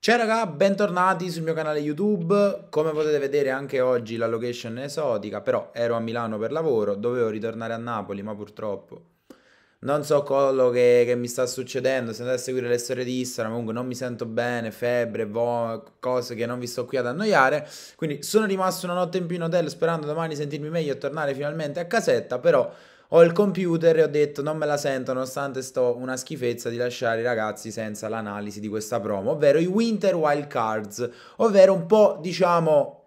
Ciao raga, bentornati sul mio canale YouTube, come potete vedere anche oggi la location è esotica, però ero a Milano per lavoro, dovevo ritornare a Napoli, ma purtroppo non so quello che, che mi sta succedendo, se andate a seguire le storie di Instagram, comunque non mi sento bene, febbre, vo- cose che non vi sto qui ad annoiare, quindi sono rimasto una notte in più in hotel sperando domani sentirmi meglio e tornare finalmente a casetta, però ho il computer e ho detto non me la sento nonostante sto una schifezza di lasciare i ragazzi senza l'analisi di questa promo, ovvero i Winter Wild Cards, ovvero un po' diciamo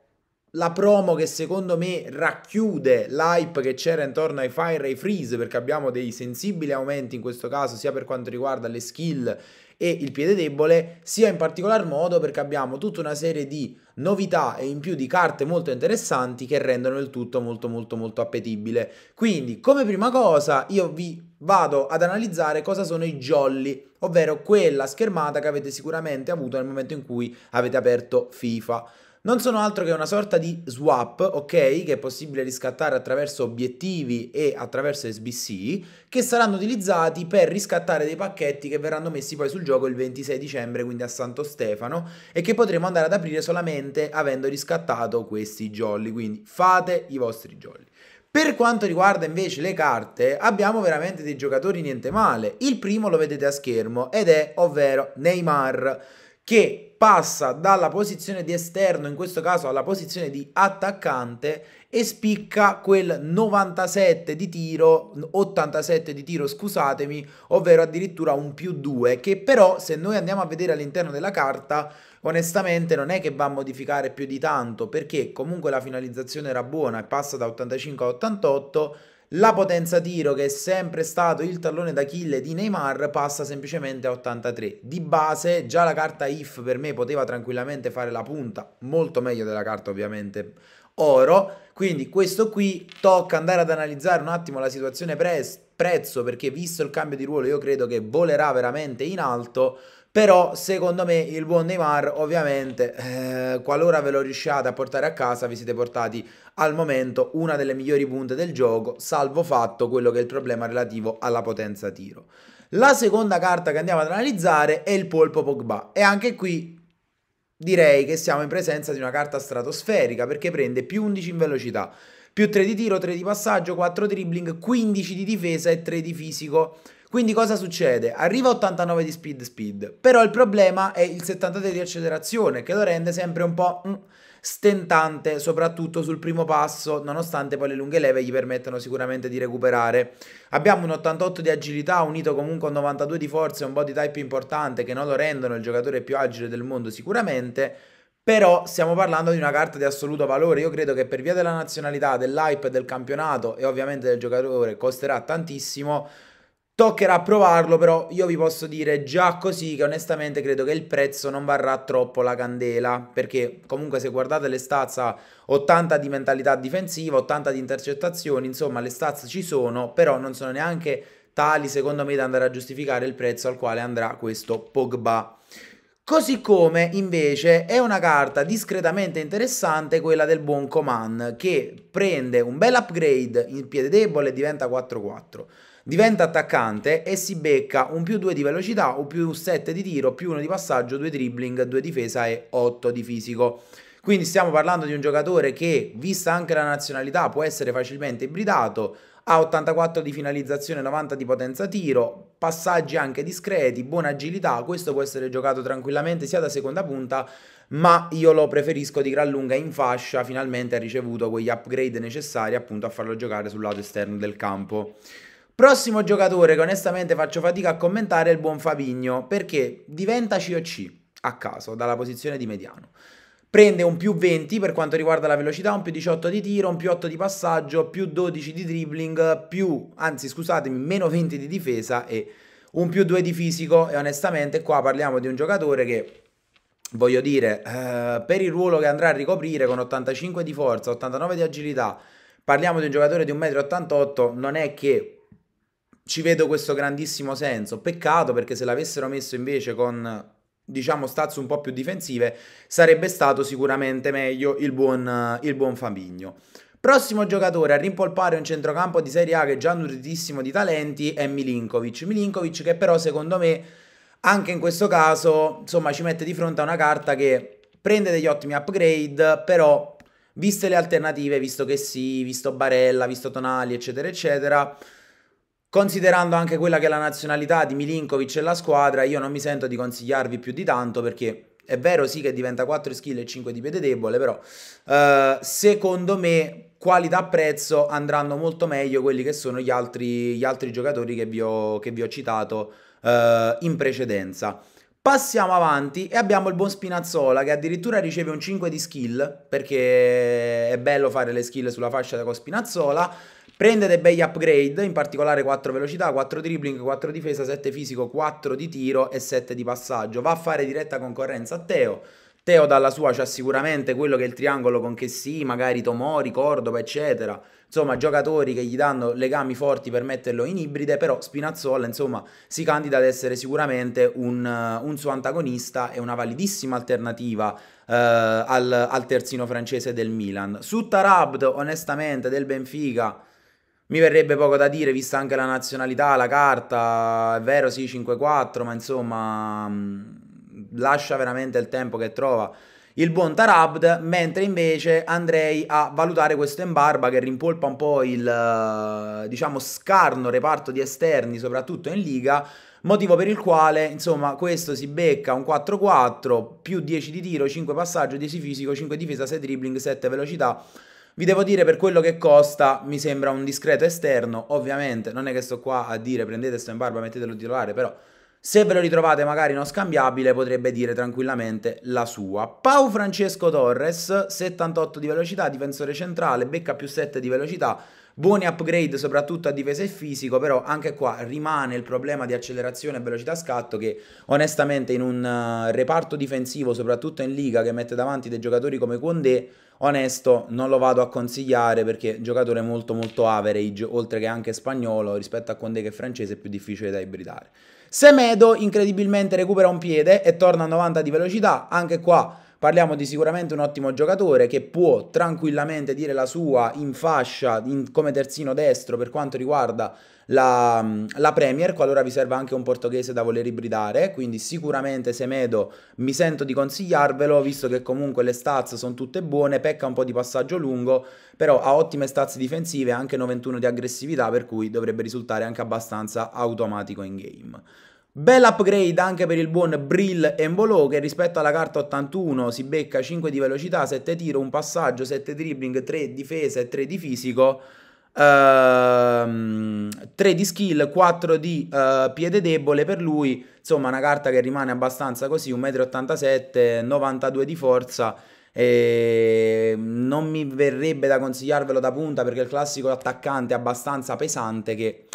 la promo che secondo me racchiude l'hype che c'era intorno ai Fire e ai Freeze perché abbiamo dei sensibili aumenti in questo caso sia per quanto riguarda le skill e il piede debole sia in particolar modo perché abbiamo tutta una serie di novità e in più di carte molto interessanti che rendono il tutto molto molto molto appetibile quindi come prima cosa io vi vado ad analizzare cosa sono i jolly ovvero quella schermata che avete sicuramente avuto nel momento in cui avete aperto FIFA non sono altro che una sorta di swap, ok, che è possibile riscattare attraverso obiettivi e attraverso SBC, che saranno utilizzati per riscattare dei pacchetti che verranno messi poi sul gioco il 26 dicembre, quindi a Santo Stefano, e che potremo andare ad aprire solamente avendo riscattato questi jolly, quindi fate i vostri jolly. Per quanto riguarda invece le carte, abbiamo veramente dei giocatori niente male. Il primo lo vedete a schermo ed è ovvero Neymar, che passa dalla posizione di esterno, in questo caso alla posizione di attaccante, e spicca quel 97 di tiro, 87 di tiro scusatemi, ovvero addirittura un più 2, che però se noi andiamo a vedere all'interno della carta, onestamente non è che va a modificare più di tanto, perché comunque la finalizzazione era buona e passa da 85 a 88, la potenza tiro, che è sempre stato il tallone d'Achille di Neymar, passa semplicemente a 83. Di base, già la carta IF per me poteva tranquillamente fare la punta, molto meglio della carta ovviamente oro. Quindi questo qui tocca andare ad analizzare un attimo la situazione prestito prezzo perché visto il cambio di ruolo io credo che volerà veramente in alto. Però secondo me il buon Neymar ovviamente eh, qualora ve lo riusciate a portare a casa vi siete portati al momento una delle migliori punte del gioco salvo fatto quello che è il problema relativo alla potenza tiro. La seconda carta che andiamo ad analizzare è il polpo Pogba e anche qui direi che siamo in presenza di una carta stratosferica perché prende più 11 in velocità, più 3 di tiro, 3 di passaggio, 4 dribbling, 15 di difesa e 3 di fisico. Quindi cosa succede? Arriva 89 di speed speed, però il problema è il 73 di accelerazione che lo rende sempre un po' mm, stentante, soprattutto sul primo passo, nonostante poi le lunghe leve gli permettano sicuramente di recuperare. Abbiamo un 88 di agilità unito comunque a un 92 di forza e un body type importante che non lo rendono il giocatore più agile del mondo sicuramente, però stiamo parlando di una carta di assoluto valore. Io credo che per via della nazionalità, dell'hype del campionato e ovviamente del giocatore costerà tantissimo. Toccherà provarlo, però io vi posso dire già così che onestamente credo che il prezzo non varrà troppo la candela, perché comunque se guardate le stazza 80 di mentalità difensiva, 80 di intercettazioni, insomma le stazza ci sono, però non sono neanche tali secondo me da andare a giustificare il prezzo al quale andrà questo Pogba. Così come invece è una carta discretamente interessante quella del buon Coman che prende un bel upgrade in piede debole e diventa 4-4. Diventa attaccante e si becca un più 2 di velocità, un più 7 di tiro, più 1 di passaggio, 2 dribbling, 2 difesa e 8 di fisico. Quindi stiamo parlando di un giocatore che, vista anche la nazionalità, può essere facilmente ibridato, ha 84 di finalizzazione, 90 di potenza tiro, passaggi anche discreti, buona agilità, questo può essere giocato tranquillamente sia da seconda punta, ma io lo preferisco di gran lunga in fascia, finalmente ha ricevuto quegli upgrade necessari appunto a farlo giocare sul lato esterno del campo. Prossimo giocatore che onestamente faccio fatica a commentare è il buon Fabigno, perché diventa COC a caso dalla posizione di mediano prende un più 20 per quanto riguarda la velocità, un più 18 di tiro, un più 8 di passaggio, più 12 di dribbling, più, anzi scusatemi, meno 20 di difesa e un più 2 di fisico e onestamente qua parliamo di un giocatore che voglio dire, eh, per il ruolo che andrà a ricoprire con 85 di forza, 89 di agilità, parliamo di un giocatore di 1,88 m, non è che ci vedo questo grandissimo senso. Peccato perché se l'avessero messo invece con diciamo stats un po' più difensive, sarebbe stato sicuramente meglio il buon, il buon Fabigno. Prossimo giocatore a rimpolpare un centrocampo di Serie A che è già nutritissimo di talenti è Milinkovic. Milinkovic che però secondo me anche in questo caso insomma ci mette di fronte a una carta che prende degli ottimi upgrade, però viste le alternative, visto che sì, visto Barella, visto Tonali, eccetera, eccetera, Considerando anche quella che è la nazionalità di Milinkovic e la squadra, io non mi sento di consigliarvi più di tanto perché è vero sì che diventa 4 skill e 5 di piede debole, però eh, secondo me qualità-prezzo andranno molto meglio quelli che sono gli altri, gli altri giocatori che vi ho, che vi ho citato eh, in precedenza. Passiamo avanti e abbiamo il buon Spinazzola che addirittura riceve un 5 di skill perché è bello fare le skill sulla fascia con Spinazzola Prende dei bei upgrade, in particolare 4 velocità, 4 dribbling, 4 difesa, 7 fisico, 4 di tiro e 7 di passaggio. Va a fare diretta concorrenza a Teo. Teo dalla sua c'ha sicuramente quello che è il triangolo con che sì, magari Tomori, Cordoba, eccetera. Insomma, giocatori che gli danno legami forti per metterlo in ibride, però Spinazzola, insomma, si candida ad essere sicuramente un, eh, un suo antagonista e una validissima alternativa eh, al, al terzino francese del Milan. Su Tarabd, onestamente, del Benfica mi verrebbe poco da dire, vista anche la nazionalità, la carta, è vero sì 5-4, ma insomma mm, lascia veramente il tempo che trova il buon Tarabd, mentre invece andrei a valutare questo Embarba che rimpolpa un po' il eh, diciamo scarno reparto di esterni, soprattutto in Liga, motivo per il quale insomma questo si becca un 4-4 più 10 di tiro, 5 passaggio, 10 fisico, 5 difesa, 6 dribbling, 7 velocità vi devo dire per quello che costa, mi sembra un discreto esterno, ovviamente non è che sto qua a dire prendete sto in barba, mettetelo titolare, però se ve lo ritrovate magari non scambiabile potrebbe dire tranquillamente la sua. Pau Francesco Torres, 78 di velocità, difensore centrale, becca più 7 di velocità, Buoni upgrade soprattutto a difesa e fisico, però anche qua rimane il problema di accelerazione e velocità scatto che onestamente in un eh, reparto difensivo, soprattutto in liga, che mette davanti dei giocatori come Condé, onesto non lo vado a consigliare perché giocatore molto molto average, oltre che anche spagnolo, rispetto a Condé che è francese è più difficile da ibridare. Semedo incredibilmente recupera un piede e torna a 90 di velocità, anche qua Parliamo di sicuramente un ottimo giocatore che può tranquillamente dire la sua in fascia in, come terzino destro per quanto riguarda la, la, Premier, qualora vi serva anche un portoghese da voler ibridare, quindi sicuramente Semedo mi sento di consigliarvelo, visto che comunque le stats sono tutte buone, pecca un po' di passaggio lungo, però ha ottime stats difensive, anche 91 di aggressività, per cui dovrebbe risultare anche abbastanza automatico in game. Bell upgrade anche per il buon Brill Embolo che rispetto alla carta 81 si becca 5 di velocità, 7 tiro, 1 passaggio, 7 dribbling, 3 difesa e 3 di fisico. Uh, ehm, 3 di skill, 4 di uh, piede debole per lui, insomma una carta che rimane abbastanza così, 1,87 m, 92 di forza, e non mi verrebbe da consigliarvelo da punta perché è il classico attaccante abbastanza pesante che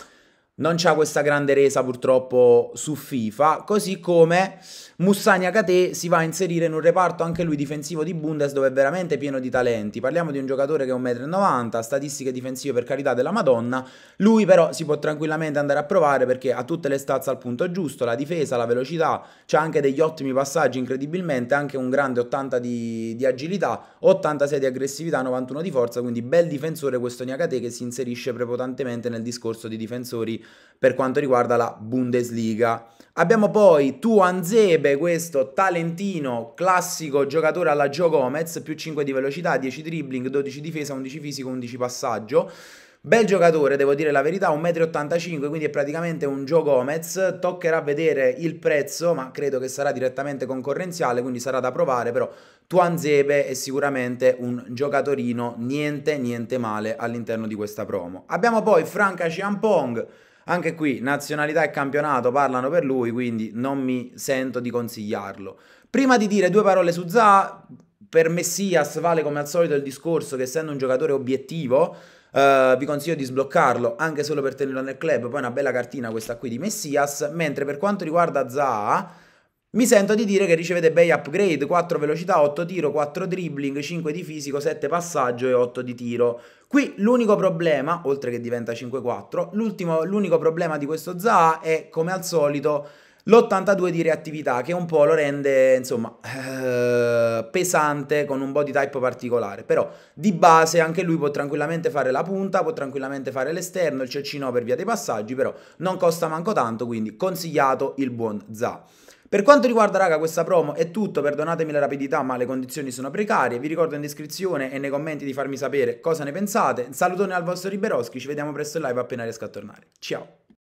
non c'ha questa grande resa purtroppo su FIFA, così come Mussania Kate si va a inserire in un reparto anche lui difensivo di Bundes dove è veramente pieno di talenti. Parliamo di un giocatore che è 1,90 m, statistiche difensive per carità della Madonna, lui però si può tranquillamente andare a provare perché ha tutte le stazze al punto giusto, la difesa, la velocità, c'ha anche degli ottimi passaggi incredibilmente, anche un grande 80 di, di agilità, 86 di aggressività, 91 di forza, quindi bel difensore questo Niakate che si inserisce prepotentemente nel discorso di difensori per quanto riguarda la Bundesliga. Abbiamo poi Tuan Zebe, questo talentino, classico giocatore alla Gio Gomez, più 5 di velocità, 10 dribbling, 12 difesa, 11 fisico, 11 passaggio. Bel giocatore, devo dire la verità, 1,85 m, quindi è praticamente un Joe Gomez. Toccherà vedere il prezzo, ma credo che sarà direttamente concorrenziale, quindi sarà da provare, però Tuanzebe è sicuramente un giocatorino niente niente male all'interno di questa promo. Abbiamo poi Franca Ciampong, anche qui nazionalità e campionato parlano per lui, quindi non mi sento di consigliarlo. Prima di dire due parole su Za, per Messias vale come al solito il discorso che essendo un giocatore obiettivo, Uh, vi consiglio di sbloccarlo anche solo per tenerlo nel club. Poi una bella cartina questa qui di Messias. Mentre per quanto riguarda Zaha, mi sento di dire che ricevete bei upgrade, 4 velocità, 8 tiro, 4 dribbling, 5 di fisico, 7 passaggio e 8 di tiro. Qui l'unico problema, oltre che diventa 5-4, l'unico problema di questo ZA è, come al solito, l'82 di reattività, che un po' lo rende, insomma, eh, pesante con un body type particolare. Però, di base, anche lui può tranquillamente fare la punta, può tranquillamente fare l'esterno, il CC per via dei passaggi, però non costa manco tanto, quindi consigliato il buon ZA. Per quanto riguarda raga questa promo è tutto, perdonatemi la rapidità ma le condizioni sono precarie, vi ricordo in descrizione e nei commenti di farmi sapere cosa ne pensate, un salutone al vostro Riberoschi, ci vediamo presto in live appena riesco a tornare, ciao!